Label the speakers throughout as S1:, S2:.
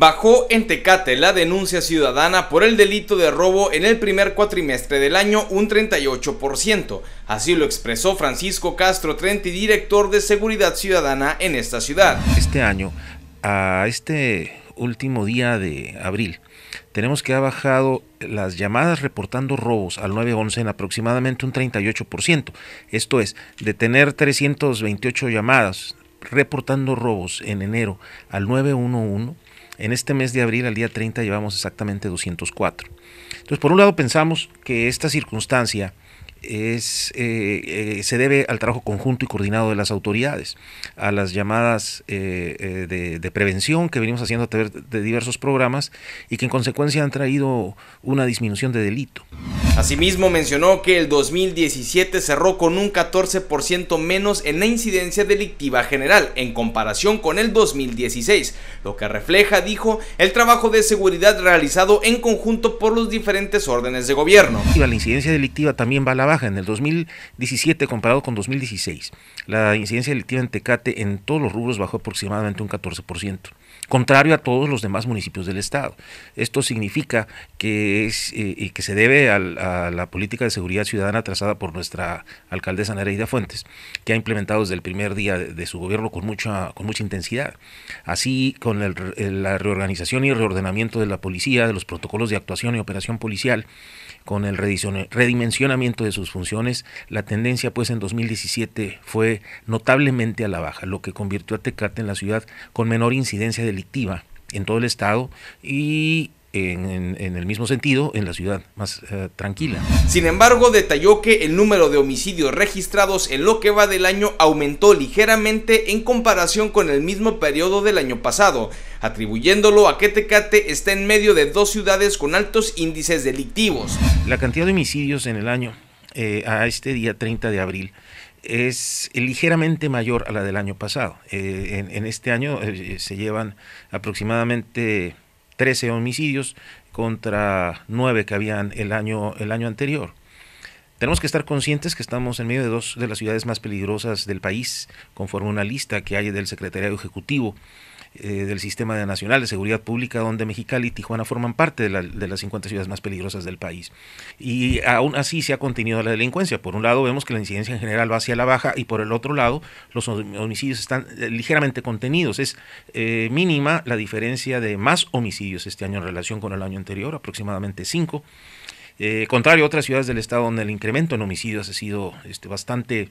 S1: Bajó en Tecate la denuncia ciudadana por el delito de robo en el primer cuatrimestre del año un 38%. Así lo expresó Francisco Castro Trenti, director de Seguridad Ciudadana en esta ciudad.
S2: Este año, a este último día de abril, tenemos que ha bajado las llamadas reportando robos al 911 en aproximadamente un 38%. Esto es, de tener 328 llamadas reportando robos en enero al 911, en este mes de abril, al día 30, llevamos exactamente 204. Entonces, por un lado, pensamos que esta circunstancia es, eh, eh, se debe al trabajo conjunto y coordinado de las autoridades, a las llamadas eh, de, de, prevención que venimos haciendo a través de diversos programas y que en consecuencia han traído una disminución de delito.
S1: Asimismo, mencionó que el 2017 cerró con un 14% menos en la incidencia delictiva general en comparación con el 2016, lo que refleja, dijo, el trabajo de seguridad realizado en conjunto por los diferentes órdenes de gobierno.
S2: La incidencia delictiva también va a la baja en el 2017 comparado con 2016. La incidencia delictiva en Tecate en todos los rubros bajó aproximadamente un 14%, contrario a todos los demás municipios del estado. Esto significa que, es, y eh, eh, que se debe al, la política de seguridad ciudadana trazada por nuestra alcaldesa Nereida Fuentes, que ha implementado desde el primer día de, su gobierno con mucha, con mucha intensidad. Así, con la reorganización y reordenamiento de la policía, de los protocolos de actuación y operación policial, con el redimensionamiento de sus funciones, la tendencia pues en 2017 fue notablemente a la baja, lo que convirtió a Tecate en la ciudad con menor incidencia delictiva en todo el estado y en, el mismo sentido en la ciudad más eh, tranquila.
S1: Sin embargo, detalló que el número de homicidios registrados en lo que va del año aumentó ligeramente en comparación con el mismo periodo del año pasado, atribuyéndolo a que Tecate está en medio de dos ciudades con altos índices delictivos.
S2: La cantidad de homicidios en el año eh, a este día 30 de abril es ligeramente mayor a la del año pasado. Eh, en, este año se llevan aproximadamente 13 homicidios contra 9 que habían el año, el año anterior. Tenemos que estar conscientes que estamos en medio de dos de las ciudades más peligrosas del país, conforme a una lista que hay del Secretariado Ejecutivo eh, del Sistema Nacional de Seguridad Pública, donde Mexicali y Tijuana forman parte de, las 50 ciudades más peligrosas del país. Y aún así se ha contenido la delincuencia. Por un lado vemos que la incidencia en general va hacia la baja y por el otro lado los homicidios están eh, ligeramente contenidos. Es eh, mínima la diferencia de más homicidios este año en relación con el año anterior, aproximadamente 5. contrario a otras ciudades del estado donde el incremento en homicidios ha sido este, bastante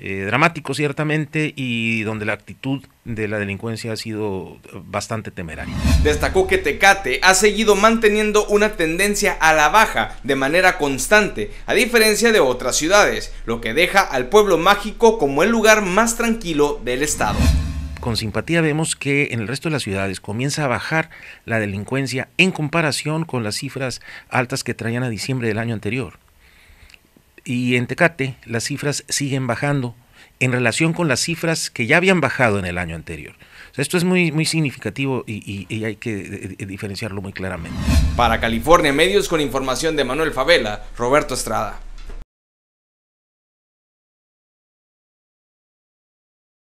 S2: eh, dramático ciertamente y donde la actitud de la delincuencia ha sido bastante temeraria.
S1: Destacó que Tecate ha seguido
S2: manteniendo
S1: una tendencia a la baja de manera constante, a diferencia de otras ciudades, lo que deja al pueblo mágico como el lugar más tranquilo del estado
S2: con simpatía vemos que en el resto de las ciudades comienza a bajar la delincuencia en comparación con las cifras altas que traían a diciembre del año anterior y en Tecate las cifras siguen bajando en relación con las cifras que ya habían bajado en el año anterior. esto es muy, muy significativo y, hay que eh, eh, diferenciarlo muy claramente. Para
S1: California Medios con información de Manuel Favela, Roberto Estrada.